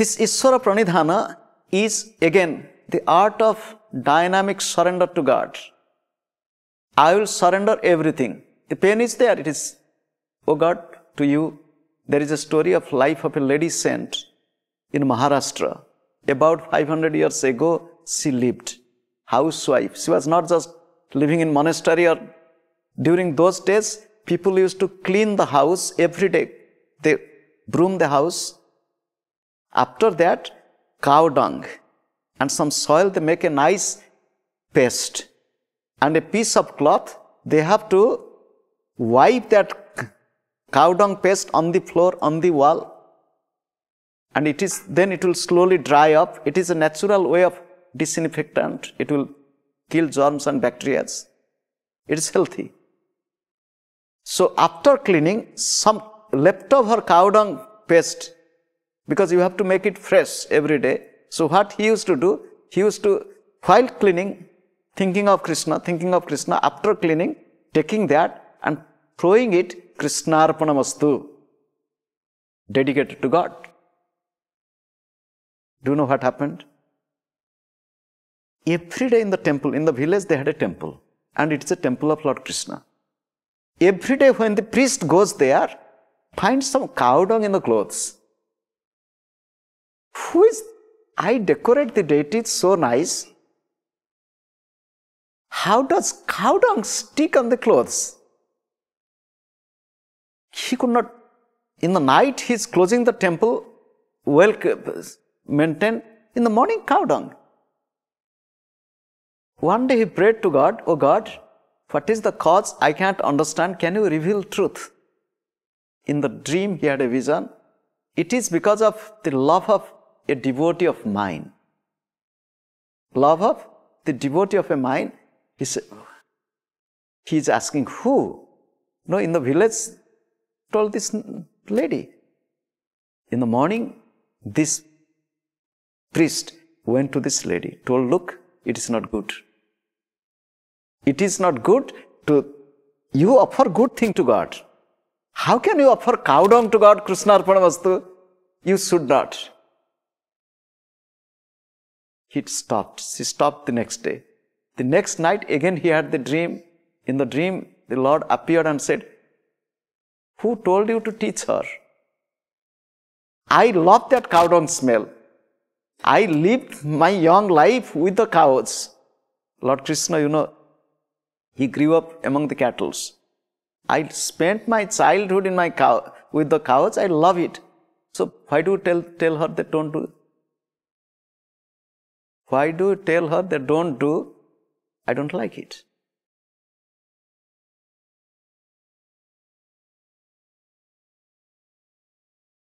This Ishwara Pranidhana is again the art of dynamic surrender to God. I will surrender everything. The pain is there. It is, oh God, to you. There is a story of life of a lady saint in Maharashtra. About 500 years ago, she lived. Housewife. She was not just living in monastery or during those days, people used to clean the house every day. They broom the house after that, cow dung and some soil, they make a nice paste. And a piece of cloth, they have to wipe that cow dung paste on the floor, on the wall. And it is, then it will slowly dry up. It is a natural way of disinfectant. It will kill germs and bacteria. It is healthy. So after cleaning, some leftover cow dung paste because you have to make it fresh every day. So what he used to do, he used to, while cleaning, thinking of Krishna, thinking of Krishna, after cleaning, taking that and throwing it, Krishna Arpanamastu, dedicated to God. Do you know what happened? Every day in the temple, in the village, they had a temple, and it's a temple of Lord Krishna. Every day when the priest goes there, finds some cow dung in the clothes who is, I decorate the deity so nice. How does cow dung stick on the clothes? He could not, in the night he's closing the temple, well maintained, in the morning cow dung. One day he prayed to God, Oh God, what is the cause? I can't understand. Can you reveal truth? In the dream, he had a vision. It is because of the love of a devotee of mine. Love of the devotee of a mine he's he asking who? No, in the village told this lady. In the morning, this priest went to this lady, told, Look, it is not good. It is not good to you offer good thing to God. How can you offer cow dung to God, Krishna Arpanamastu? You should not. He stopped. She stopped the next day. The next night, again, he had the dream. In the dream, the Lord appeared and said, Who told you to teach her? I love that cow dung smell. I lived my young life with the cows. Lord Krishna, you know, he grew up among the cattle. I spent my childhood in my cow with the cows. I love it. So why do you tell tell her that don't do why do you tell her that don't do? I don't like it.